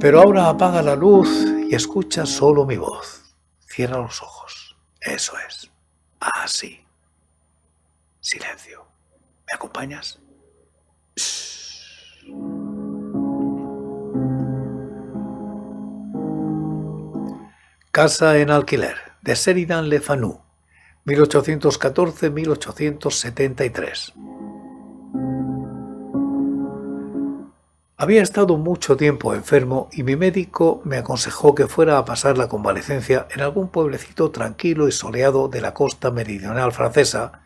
Pero ahora apaga la luz y escucha solo mi voz. Cierra los ojos. Eso es. Así. Silencio. ¿Me acompañas? Casa en alquiler de Seridan Lefanu. 1814-1873. Había estado mucho tiempo enfermo y mi médico me aconsejó que fuera a pasar la convalecencia en algún pueblecito tranquilo y soleado de la costa meridional francesa,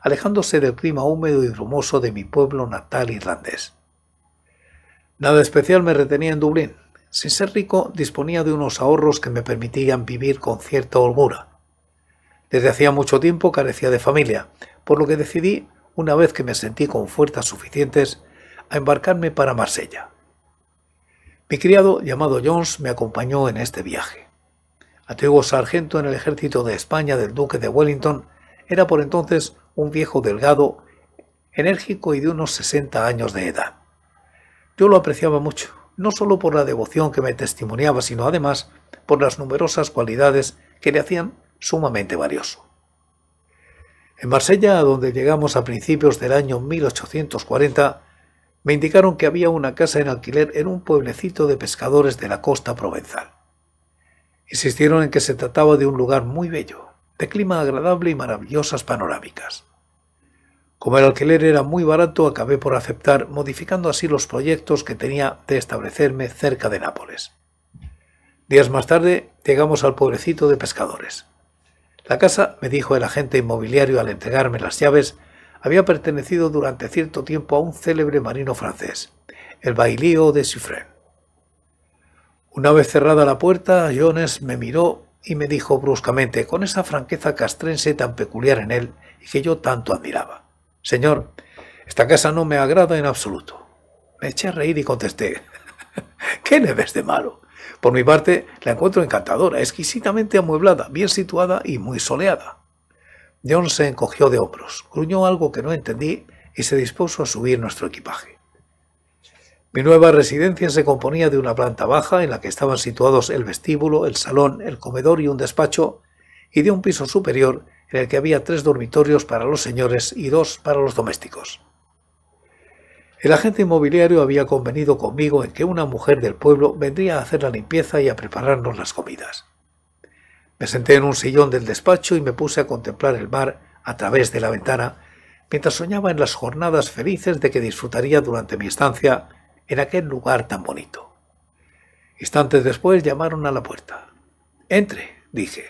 alejándose del clima húmedo y brumoso de mi pueblo natal irlandés. Nada especial me retenía en Dublín. Sin ser rico, disponía de unos ahorros que me permitían vivir con cierta holgura. Desde hacía mucho tiempo carecía de familia, por lo que decidí, una vez que me sentí con fuerzas suficientes, embarcarme para Marsella. Mi criado, llamado Jones, me acompañó en este viaje. Antiguo sargento en el ejército de España del duque de Wellington, era por entonces un viejo delgado, enérgico y de unos 60 años de edad. Yo lo apreciaba mucho, no solo por la devoción que me testimoniaba, sino además por las numerosas cualidades que le hacían sumamente valioso. En Marsella, a donde llegamos a principios del año 1840, me indicaron que había una casa en alquiler en un pueblecito de pescadores de la costa provenzal. Insistieron en que se trataba de un lugar muy bello, de clima agradable y maravillosas panorámicas. Como el alquiler era muy barato, acabé por aceptar, modificando así los proyectos que tenía de establecerme cerca de Nápoles. Días más tarde llegamos al pueblecito de pescadores. La casa, me dijo el agente inmobiliario al entregarme las llaves, había pertenecido durante cierto tiempo a un célebre marino francés, el bailío de Suffren. Una vez cerrada la puerta, Jones me miró y me dijo bruscamente, con esa franqueza castrense tan peculiar en él y que yo tanto admiraba, Señor, esta casa no me agrada en absoluto. Me eché a reír y contesté, ¿qué le ves de malo? Por mi parte, la encuentro encantadora, exquisitamente amueblada, bien situada y muy soleada. John se encogió de hombros, gruñó algo que no entendí y se dispuso a subir nuestro equipaje. Mi nueva residencia se componía de una planta baja en la que estaban situados el vestíbulo, el salón, el comedor y un despacho, y de un piso superior en el que había tres dormitorios para los señores y dos para los domésticos. El agente inmobiliario había convenido conmigo en que una mujer del pueblo vendría a hacer la limpieza y a prepararnos las comidas. Me senté en un sillón del despacho y me puse a contemplar el mar a través de la ventana, mientras soñaba en las jornadas felices de que disfrutaría durante mi estancia en aquel lugar tan bonito. Instantes después llamaron a la puerta. Entre, dije.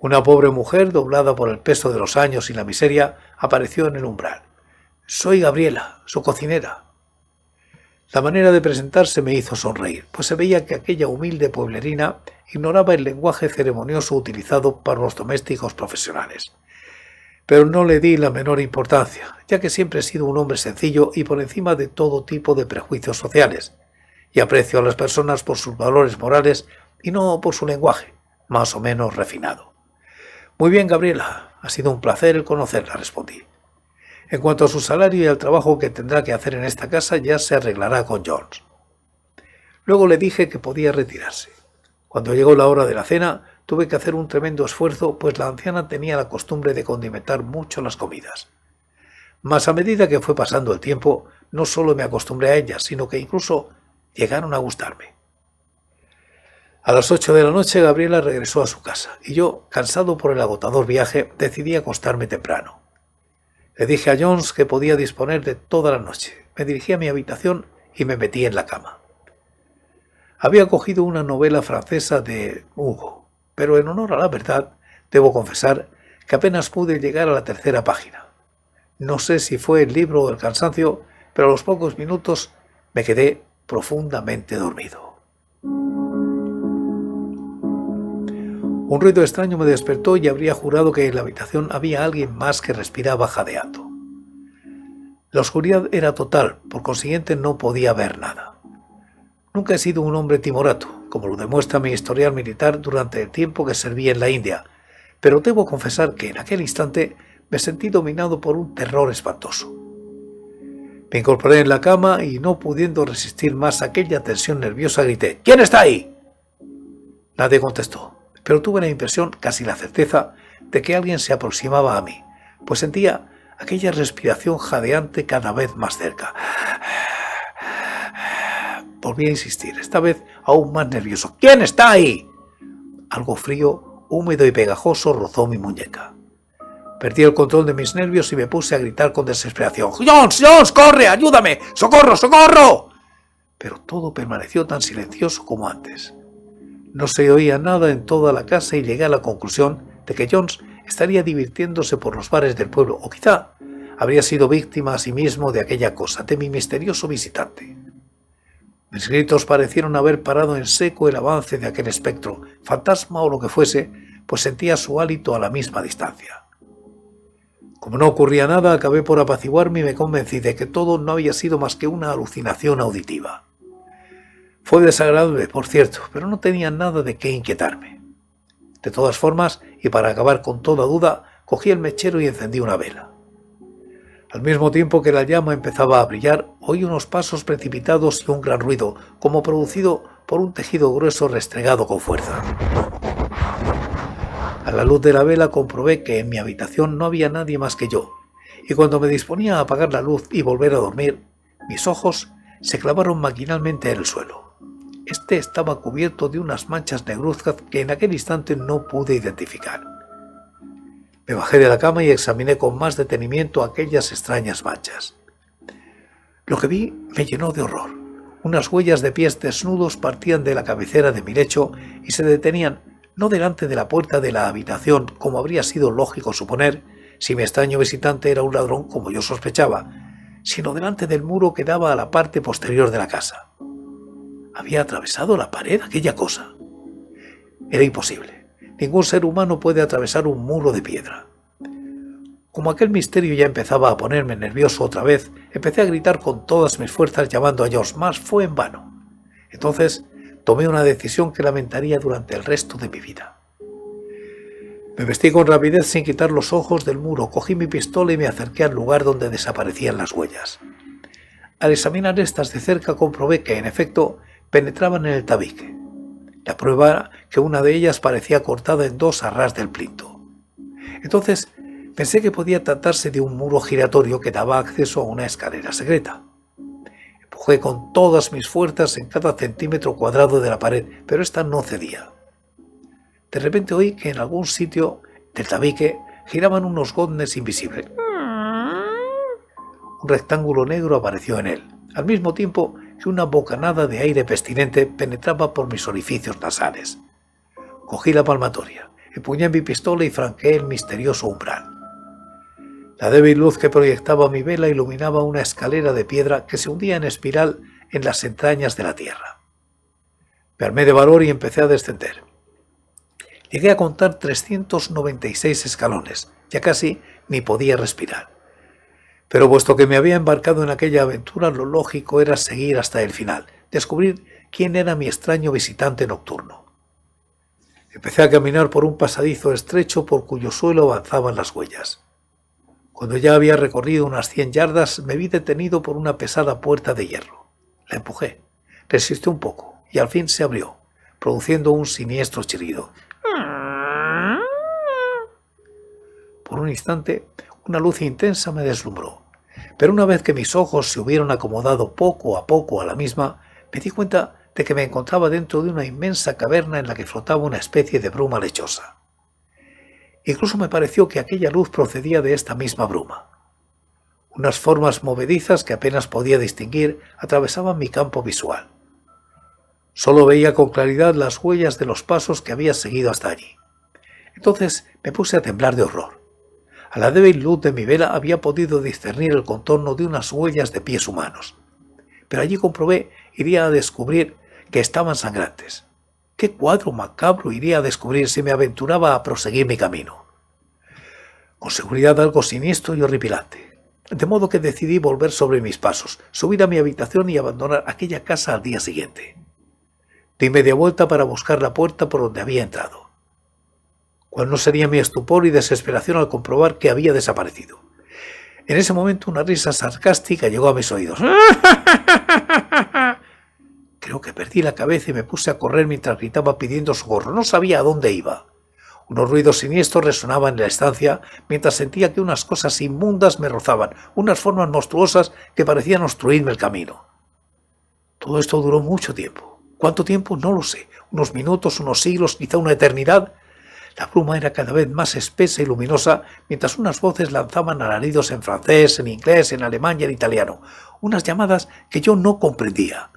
Una pobre mujer, doblada por el peso de los años y la miseria, apareció en el umbral. Soy Gabriela, su cocinera. La manera de presentarse me hizo sonreír, pues se veía que aquella humilde pueblerina ignoraba el lenguaje ceremonioso utilizado para los domésticos profesionales. Pero no le di la menor importancia, ya que siempre he sido un hombre sencillo y por encima de todo tipo de prejuicios sociales, y aprecio a las personas por sus valores morales y no por su lenguaje, más o menos refinado. Muy bien, Gabriela, ha sido un placer el conocerla, respondí. En cuanto a su salario y al trabajo que tendrá que hacer en esta casa, ya se arreglará con Jones. Luego le dije que podía retirarse. Cuando llegó la hora de la cena, tuve que hacer un tremendo esfuerzo, pues la anciana tenía la costumbre de condimentar mucho las comidas. Mas a medida que fue pasando el tiempo, no solo me acostumbré a ellas, sino que incluso llegaron a gustarme. A las ocho de la noche Gabriela regresó a su casa y yo, cansado por el agotador viaje, decidí acostarme temprano. Le dije a Jones que podía disponer de toda la noche. Me dirigí a mi habitación y me metí en la cama había cogido una novela francesa de Hugo, pero en honor a la verdad, debo confesar que apenas pude llegar a la tercera página. No sé si fue el libro o el cansancio, pero a los pocos minutos me quedé profundamente dormido. Un ruido extraño me despertó y habría jurado que en la habitación había alguien más que respiraba jadeando. La oscuridad era total, por consiguiente no podía ver nada. Nunca he sido un hombre timorato, como lo demuestra mi historial militar durante el tiempo que serví en la India, pero debo confesar que en aquel instante me sentí dominado por un terror espantoso. Me incorporé en la cama y no pudiendo resistir más aquella tensión nerviosa grité, ¿Quién está ahí? Nadie contestó, pero tuve la impresión, casi la certeza, de que alguien se aproximaba a mí, pues sentía aquella respiración jadeante cada vez más cerca. Volví a insistir, esta vez aún más nervioso. ¿Quién está ahí? Algo frío, húmedo y pegajoso rozó mi muñeca. Perdí el control de mis nervios y me puse a gritar con desesperación. ¡Jones! ¡Jones! ¡Corre! ¡Ayúdame! ¡Socorro! ¡Socorro! Pero todo permaneció tan silencioso como antes. No se oía nada en toda la casa y llegué a la conclusión de que Jones estaría divirtiéndose por los bares del pueblo o quizá habría sido víctima a sí mismo de aquella cosa, de mi misterioso visitante. Mis gritos parecieron haber parado en seco el avance de aquel espectro, fantasma o lo que fuese, pues sentía su hálito a la misma distancia. Como no ocurría nada, acabé por apaciguarme y me convencí de que todo no había sido más que una alucinación auditiva. Fue desagradable, por cierto, pero no tenía nada de qué inquietarme. De todas formas, y para acabar con toda duda, cogí el mechero y encendí una vela. Al mismo tiempo que la llama empezaba a brillar, oí unos pasos precipitados y un gran ruido, como producido por un tejido grueso restregado con fuerza. A la luz de la vela comprobé que en mi habitación no había nadie más que yo, y cuando me disponía a apagar la luz y volver a dormir, mis ojos se clavaron maquinalmente en el suelo. Este estaba cubierto de unas manchas negruzcas que en aquel instante no pude identificar. Me bajé de la cama y examiné con más detenimiento aquellas extrañas manchas. Lo que vi me llenó de horror. Unas huellas de pies desnudos partían de la cabecera de mi lecho y se detenían no delante de la puerta de la habitación, como habría sido lógico suponer, si mi extraño visitante era un ladrón como yo sospechaba, sino delante del muro que daba a la parte posterior de la casa. Había atravesado la pared aquella cosa. Era imposible ningún ser humano puede atravesar un muro de piedra. Como aquel misterio ya empezaba a ponerme nervioso otra vez, empecé a gritar con todas mis fuerzas llamando a Dios, más fue en vano. Entonces tomé una decisión que lamentaría durante el resto de mi vida. Me vestí con rapidez sin quitar los ojos del muro, cogí mi pistola y me acerqué al lugar donde desaparecían las huellas. Al examinar estas de cerca comprobé que, en efecto, penetraban en el tabique. La prueba era que una de ellas parecía cortada en dos a ras del plinto. Entonces pensé que podía tratarse de un muro giratorio que daba acceso a una escalera secreta. Empujé con todas mis fuerzas en cada centímetro cuadrado de la pared, pero esta no cedía. De repente oí que en algún sitio del tabique giraban unos goznes invisibles. Un rectángulo negro apareció en él. Al mismo tiempo y una bocanada de aire pestilente penetraba por mis orificios nasales. Cogí la palmatoria, empuñé mi pistola y franqué el misterioso umbral. La débil luz que proyectaba mi vela iluminaba una escalera de piedra que se hundía en espiral en las entrañas de la tierra. Me de valor y empecé a descender. Llegué a contar 396 escalones, ya casi ni podía respirar. Pero puesto que me había embarcado en aquella aventura, lo lógico era seguir hasta el final, descubrir quién era mi extraño visitante nocturno. Empecé a caminar por un pasadizo estrecho por cuyo suelo avanzaban las huellas. Cuando ya había recorrido unas cien yardas, me vi detenido por una pesada puerta de hierro. La empujé. Resistió un poco y al fin se abrió, produciendo un siniestro chirrido. Por un instante una luz intensa me deslumbró. Pero una vez que mis ojos se hubieron acomodado poco a poco a la misma, me di cuenta de que me encontraba dentro de una inmensa caverna en la que flotaba una especie de bruma lechosa. Incluso me pareció que aquella luz procedía de esta misma bruma. Unas formas movedizas que apenas podía distinguir atravesaban mi campo visual. Solo veía con claridad las huellas de los pasos que había seguido hasta allí. Entonces me puse a temblar de horror. A la débil luz de mi vela había podido discernir el contorno de unas huellas de pies humanos. Pero allí comprobé, iría a descubrir que estaban sangrantes. ¿Qué cuadro macabro iría a descubrir si me aventuraba a proseguir mi camino? Con seguridad algo siniestro y horripilante. De modo que decidí volver sobre mis pasos, subir a mi habitación y abandonar aquella casa al día siguiente. Di media vuelta para buscar la puerta por donde había entrado cuál no sería mi estupor y desesperación al comprobar que había desaparecido. En ese momento una risa sarcástica llegó a mis oídos. Creo que perdí la cabeza y me puse a correr mientras gritaba pidiendo socorro. No sabía a dónde iba. Unos ruidos siniestros resonaban en la estancia mientras sentía que unas cosas inmundas me rozaban, unas formas monstruosas que parecían obstruirme el camino. Todo esto duró mucho tiempo. ¿Cuánto tiempo? No lo sé. Unos minutos, unos siglos, quizá una eternidad. La pluma era cada vez más espesa y luminosa, mientras unas voces lanzaban alaridos en francés, en inglés, en alemán y en italiano, unas llamadas que yo no comprendía.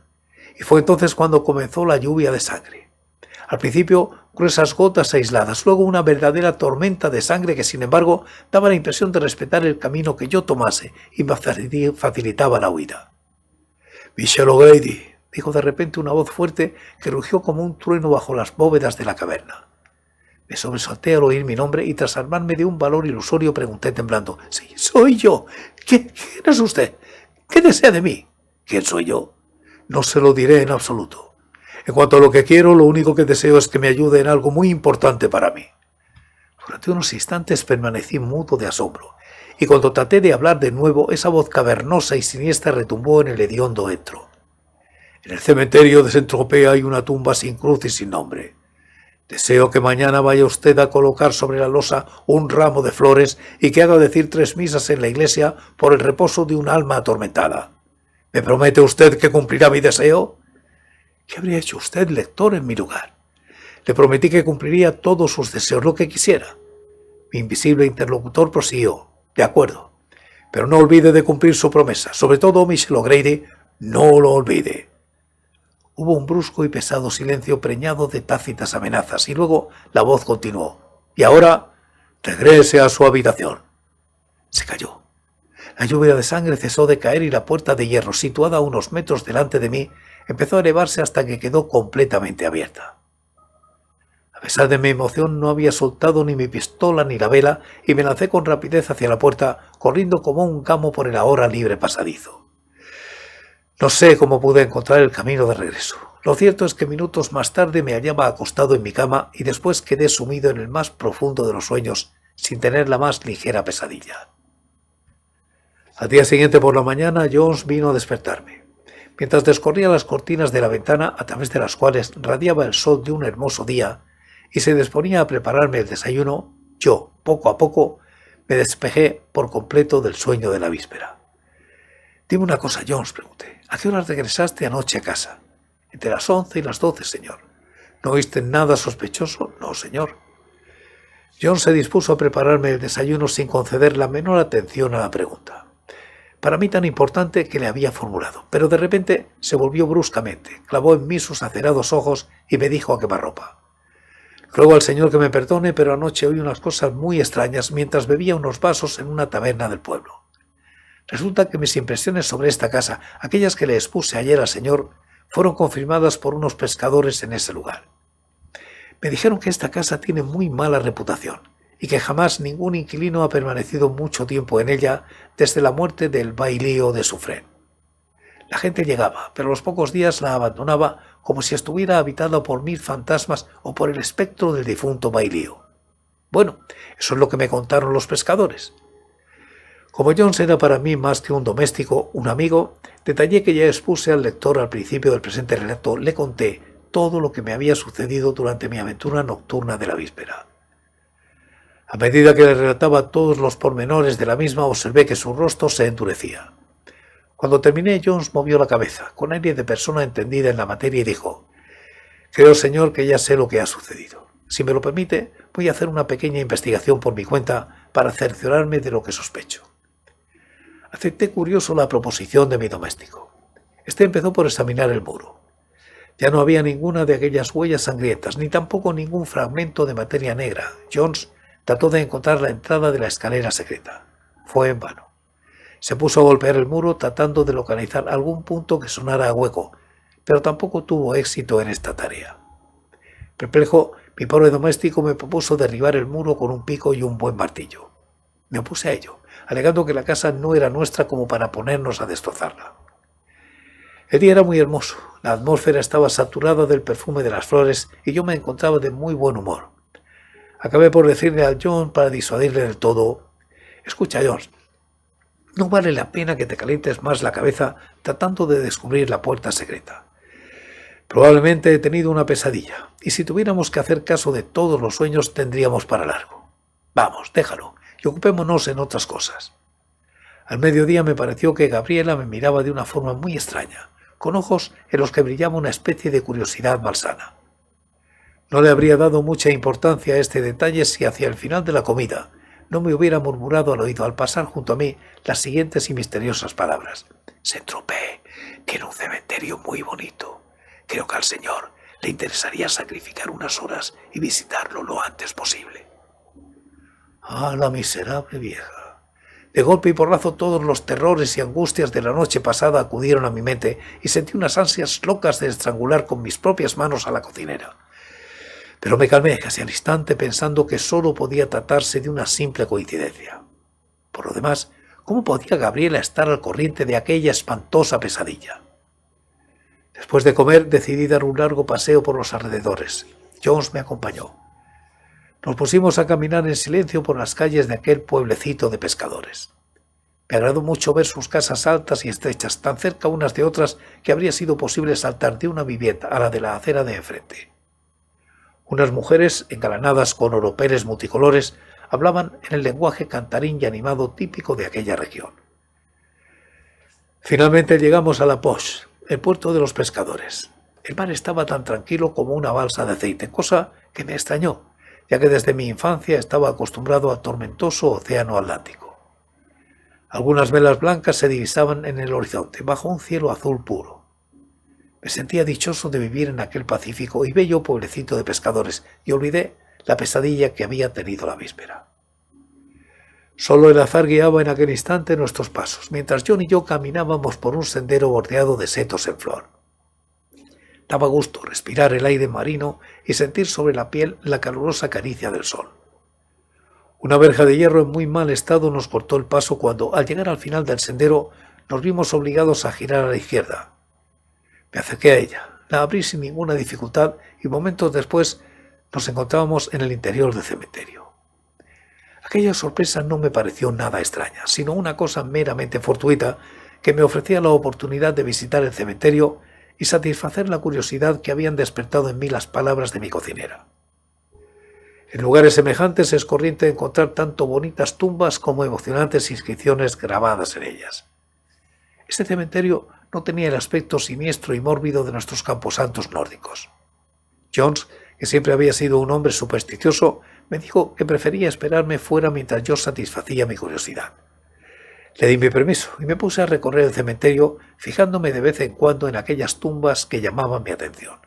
Y fue entonces cuando comenzó la lluvia de sangre. Al principio, gruesas gotas aisladas, luego una verdadera tormenta de sangre que, sin embargo, daba la impresión de respetar el camino que yo tomase y me facilitaba la huida. Michel O'Grady, dijo de repente una voz fuerte que rugió como un trueno bajo las bóvedas de la caverna. Me sobresalté al oír mi nombre y tras armarme de un valor ilusorio pregunté temblando, «Sí, soy yo. ¿Quién, es usted? ¿Qué desea de mí? ¿Quién soy yo? No se lo diré en absoluto. En cuanto a lo que quiero, lo único que deseo es que me ayude en algo muy importante para mí». Durante unos instantes permanecí mudo de asombro, y cuando traté de hablar de nuevo, esa voz cavernosa y siniestra retumbó en el hediondo entro. En el cementerio de Centropea hay una tumba sin cruz y sin nombre. Deseo que mañana vaya usted a colocar sobre la losa un ramo de flores y que haga decir tres misas en la iglesia por el reposo de un alma atormentada. ¿Me promete usted que cumplirá mi deseo? ¿Qué habría hecho usted, lector, en mi lugar? Le prometí que cumpliría todos sus deseos, lo que quisiera. Mi invisible interlocutor prosiguió. De acuerdo. Pero no olvide de cumplir su promesa. Sobre todo, Michel O'Grady, no lo olvide. Hubo un brusco y pesado silencio preñado de tácitas amenazas y luego la voz continuó. Y ahora, regrese a su habitación. Se cayó. La lluvia de sangre cesó de caer y la puerta de hierro, situada a unos metros delante de mí, empezó a elevarse hasta que quedó completamente abierta. A pesar de mi emoción no había soltado ni mi pistola ni la vela y me lancé con rapidez hacia la puerta, corriendo como un camo por el ahora libre pasadizo. No sé cómo pude encontrar el camino de regreso. Lo cierto es que minutos más tarde me hallaba acostado en mi cama y después quedé sumido en el más profundo de los sueños, sin tener la más ligera pesadilla. Al día siguiente por la mañana, Jones vino a despertarme. Mientras descorría las cortinas de la ventana, a través de las cuales radiaba el sol de un hermoso día, y se disponía a prepararme el desayuno, yo, poco a poco, me despejé por completo del sueño de la víspera. Dime una cosa, Jones, pregunté. ¿A qué hora regresaste anoche a casa? Entre las once y las doce, señor. ¿No oíste nada sospechoso? No, señor. John se dispuso a prepararme el desayuno sin conceder la menor atención a la pregunta, para mí tan importante que le había formulado, pero de repente se volvió bruscamente, clavó en mí sus acerados ojos y me dijo a ropa. Ruego al Señor que me perdone, pero anoche oí unas cosas muy extrañas mientras bebía unos vasos en una taberna del pueblo. Resulta que mis impresiones sobre esta casa, aquellas que le expuse ayer al señor, fueron confirmadas por unos pescadores en ese lugar. Me dijeron que esta casa tiene muy mala reputación y que jamás ningún inquilino ha permanecido mucho tiempo en ella desde la muerte del bailío de Sufren. La gente llegaba, pero los pocos días la abandonaba como si estuviera habitada por mil fantasmas o por el espectro del difunto bailío. Bueno, eso es lo que me contaron los pescadores. Como Jones era para mí más que un doméstico, un amigo, detallé que ya expuse al lector al principio del presente relato, le conté todo lo que me había sucedido durante mi aventura nocturna de la víspera. A medida que le relataba todos los pormenores de la misma, observé que su rostro se endurecía. Cuando terminé, Jones movió la cabeza, con aire de persona entendida en la materia, y dijo, Creo, señor, que ya sé lo que ha sucedido. Si me lo permite, voy a hacer una pequeña investigación por mi cuenta para cerciorarme de lo que sospecho acepté curioso la proposición de mi doméstico. Este empezó por examinar el muro. Ya no había ninguna de aquellas huellas sangrientas, ni tampoco ningún fragmento de materia negra. Jones trató de encontrar la entrada de la escalera secreta. Fue en vano. Se puso a golpear el muro tratando de localizar algún punto que sonara a hueco, pero tampoco tuvo éxito en esta tarea. Perplejo, mi pobre doméstico me propuso derribar el muro con un pico y un buen martillo. Me opuse a ello, alegando que la casa no era nuestra como para ponernos a destrozarla. El día era muy hermoso, la atmósfera estaba saturada del perfume de las flores y yo me encontraba de muy buen humor. Acabé por decirle a John para disuadirle del todo, escucha John, no vale la pena que te calientes más la cabeza tratando de descubrir la puerta secreta. Probablemente he tenido una pesadilla, y si tuviéramos que hacer caso de todos los sueños tendríamos para largo. Vamos, déjalo, y ocupémonos en otras cosas. Al mediodía me pareció que Gabriela me miraba de una forma muy extraña, con ojos en los que brillaba una especie de curiosidad malsana. No le habría dado mucha importancia a este detalle si hacia el final de la comida no me hubiera murmurado al oído al pasar junto a mí las siguientes y misteriosas palabras. Se que tiene un cementerio muy bonito. Creo que al señor le interesaría sacrificar unas horas y visitarlo lo antes posible. Ah, la miserable vieja. De golpe y porrazo todos los terrores y angustias de la noche pasada acudieron a mi mente y sentí unas ansias locas de estrangular con mis propias manos a la cocinera. Pero me calmé casi al instante pensando que solo podía tratarse de una simple coincidencia. Por lo demás, ¿cómo podía Gabriela estar al corriente de aquella espantosa pesadilla? Después de comer decidí dar un largo paseo por los alrededores. Jones me acompañó. Nos pusimos a caminar en silencio por las calles de aquel pueblecito de pescadores. Me agradó mucho ver sus casas altas y estrechas, tan cerca unas de otras que habría sido posible saltar de una vivienda a la de la acera de enfrente. Unas mujeres, engalanadas con oropeles multicolores, hablaban en el lenguaje cantarín y animado típico de aquella región. Finalmente llegamos a La Poche, el puerto de los pescadores. El mar estaba tan tranquilo como una balsa de aceite, cosa que me extrañó, ya que desde mi infancia estaba acostumbrado al tormentoso océano Atlántico. Algunas velas blancas se divisaban en el horizonte, bajo un cielo azul puro. Me sentía dichoso de vivir en aquel pacífico y bello pueblecito de pescadores y olvidé la pesadilla que había tenido la víspera. Solo el azar guiaba en aquel instante nuestros pasos, mientras John y yo caminábamos por un sendero bordeado de setos en flor. Daba gusto respirar el aire marino y sentir sobre la piel la calurosa caricia del sol. Una verja de hierro en muy mal estado nos cortó el paso cuando, al llegar al final del sendero, nos vimos obligados a girar a la izquierda. Me acerqué a ella, la abrí sin ninguna dificultad y momentos después nos encontrábamos en el interior del cementerio. Aquella sorpresa no me pareció nada extraña, sino una cosa meramente fortuita que me ofrecía la oportunidad de visitar el cementerio y satisfacer la curiosidad que habían despertado en mí las palabras de mi cocinera. En lugares semejantes es corriente encontrar tanto bonitas tumbas como emocionantes inscripciones grabadas en ellas. Este cementerio no tenía el aspecto siniestro y mórbido de nuestros camposantos nórdicos. Jones, que siempre había sido un hombre supersticioso, me dijo que prefería esperarme fuera mientras yo satisfacía mi curiosidad. Le di mi permiso y me puse a recorrer el cementerio, fijándome de vez en cuando en aquellas tumbas que llamaban mi atención.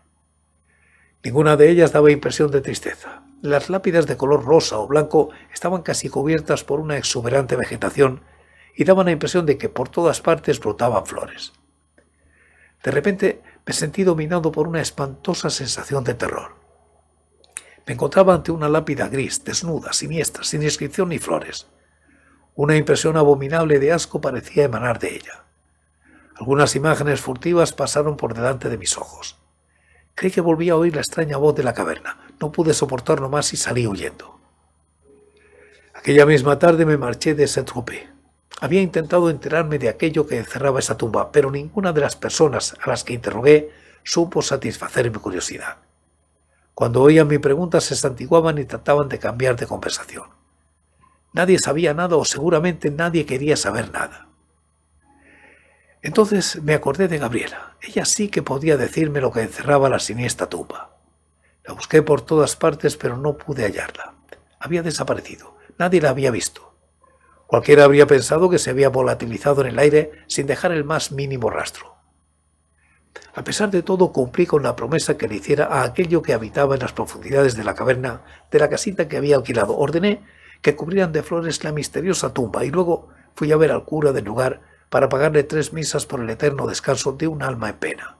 Ninguna de ellas daba impresión de tristeza. Las lápidas de color rosa o blanco estaban casi cubiertas por una exuberante vegetación y daban la impresión de que por todas partes brotaban flores. De repente me sentí dominado por una espantosa sensación de terror. Me encontraba ante una lápida gris, desnuda, siniestra, sin inscripción ni flores. Una impresión abominable de asco parecía emanar de ella. Algunas imágenes furtivas pasaron por delante de mis ojos. Creí que volvía a oír la extraña voz de la caverna. No pude soportarlo más y salí huyendo. Aquella misma tarde me marché de Saint-Tropez. Había intentado enterarme de aquello que encerraba esa tumba, pero ninguna de las personas a las que interrogué supo satisfacer mi curiosidad. Cuando oían mi pregunta se santiguaban y trataban de cambiar de conversación. Nadie sabía nada o seguramente nadie quería saber nada. Entonces me acordé de Gabriela. Ella sí que podía decirme lo que encerraba la siniestra tumba. La busqué por todas partes pero no pude hallarla. Había desaparecido. Nadie la había visto. Cualquiera habría pensado que se había volatilizado en el aire sin dejar el más mínimo rastro. A pesar de todo, cumplí con la promesa que le hiciera a aquello que habitaba en las profundidades de la caverna de la casita que había alquilado. Ordené que cubrían de flores la misteriosa tumba y luego fui a ver al cura del lugar para pagarle tres misas por el eterno descanso de un alma en pena.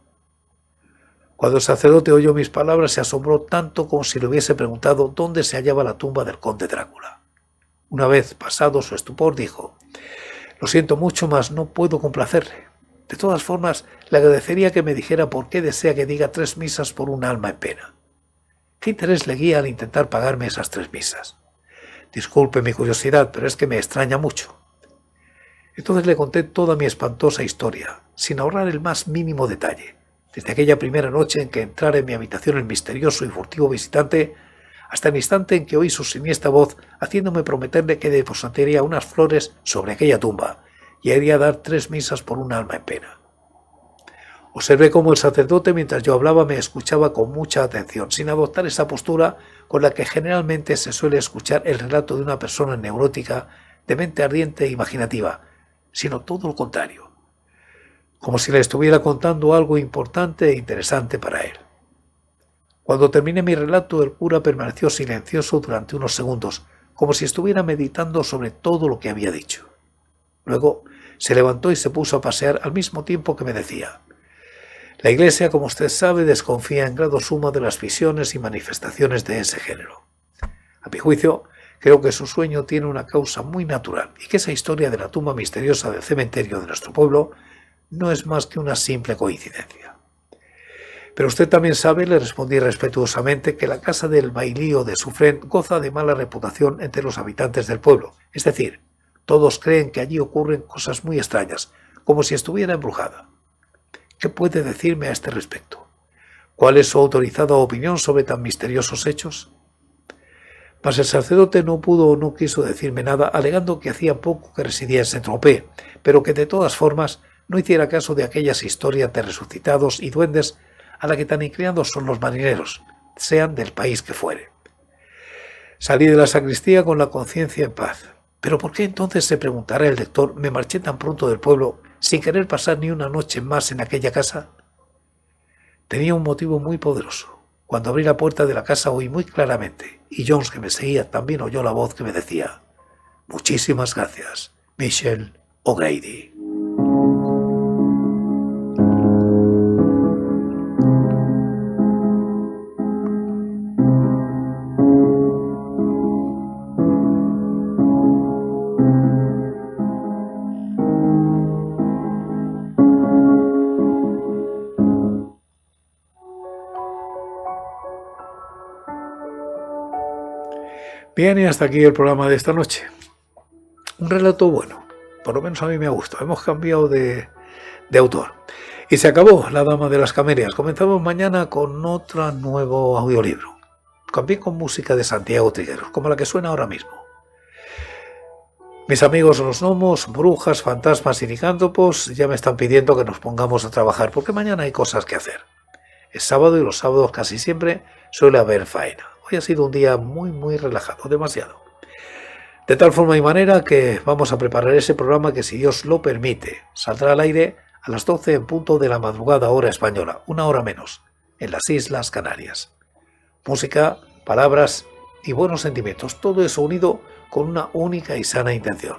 Cuando el sacerdote oyó mis palabras se asombró tanto como si le hubiese preguntado dónde se hallaba la tumba del conde Drácula. Una vez pasado su estupor dijo, Lo siento mucho, mas no puedo complacerle. De todas formas, le agradecería que me dijera por qué desea que diga tres misas por un alma en pena. ¿Qué interés le guía al intentar pagarme esas tres misas? Disculpe mi curiosidad, pero es que me extraña mucho. Entonces le conté toda mi espantosa historia, sin ahorrar el más mínimo detalle, desde aquella primera noche en que entrara en mi habitación el misterioso y furtivo visitante, hasta el instante en que oí su siniestra voz haciéndome prometerle que depositaría unas flores sobre aquella tumba y haría dar tres misas por un alma en pena. Observé cómo el sacerdote, mientras yo hablaba, me escuchaba con mucha atención, sin adoptar esa postura con la que generalmente se suele escuchar el relato de una persona neurótica, de mente ardiente e imaginativa, sino todo lo contrario, como si le estuviera contando algo importante e interesante para él. Cuando terminé mi relato, el cura permaneció silencioso durante unos segundos, como si estuviera meditando sobre todo lo que había dicho. Luego se levantó y se puso a pasear al mismo tiempo que me decía, la Iglesia, como usted sabe, desconfía en grado sumo de las visiones y manifestaciones de ese género. A mi juicio, creo que su sueño tiene una causa muy natural y que esa historia de la tumba misteriosa del cementerio de nuestro pueblo no es más que una simple coincidencia. Pero usted también sabe, le respondí respetuosamente, que la casa del bailío de Sufren goza de mala reputación entre los habitantes del pueblo. Es decir, todos creen que allí ocurren cosas muy extrañas, como si estuviera embrujada. ¿Qué puede decirme a este respecto? ¿Cuál es su autorizada opinión sobre tan misteriosos hechos? Mas el sacerdote no pudo o no quiso decirme nada, alegando que hacía poco que residía en saint pero que de todas formas no hiciera caso de aquellas historias de resucitados y duendes a la que tan inclinados son los marineros, sean del país que fuere. Salí de la sacristía con la conciencia en paz. Pero ¿por qué entonces, se preguntará el lector, me marché tan pronto del pueblo sin querer pasar ni una noche más en aquella casa, tenía un motivo muy poderoso. Cuando abrí la puerta de la casa oí muy claramente, y Jones, que me seguía, también oyó la voz que me decía, Muchísimas gracias, Michelle O'Grady. Bien, y hasta aquí el programa de esta noche. Un relato bueno, por lo menos a mí me ha gusta. Hemos cambiado de, autor. Y se acabó La Dama de las camerias. Comenzamos mañana con otro nuevo audiolibro. También con música de Santiago Trigueros, como la que suena ahora mismo. Mis amigos los gnomos, brujas, fantasmas y licántropos ya me están pidiendo que nos pongamos a trabajar, porque mañana hay cosas que hacer. Es sábado y los sábados casi siempre suele haber faena. Hoy ha sido un día muy, muy relajado, demasiado. De tal forma y manera que vamos a preparar ese programa que, si Dios lo permite, saldrá al aire a las 12 en punto de la madrugada hora española, una hora menos, en las Islas Canarias. Música, palabras y buenos sentimientos, todo eso unido con una única y sana intención.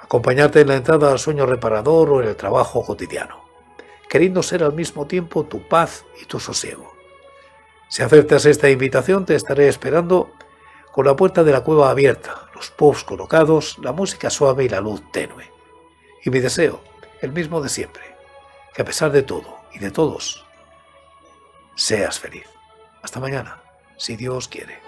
Acompañarte en la entrada al sueño reparador o en el trabajo cotidiano, queriendo ser al mismo tiempo tu paz y tu sosiego si aceptas esta invitación, te estaré esperando con la puerta de la cueva abierta, los pubs colocados, la música suave y la luz tenue. Y mi deseo, el mismo de siempre, que a pesar de todo y de todos, seas feliz. Hasta mañana, si Dios quiere.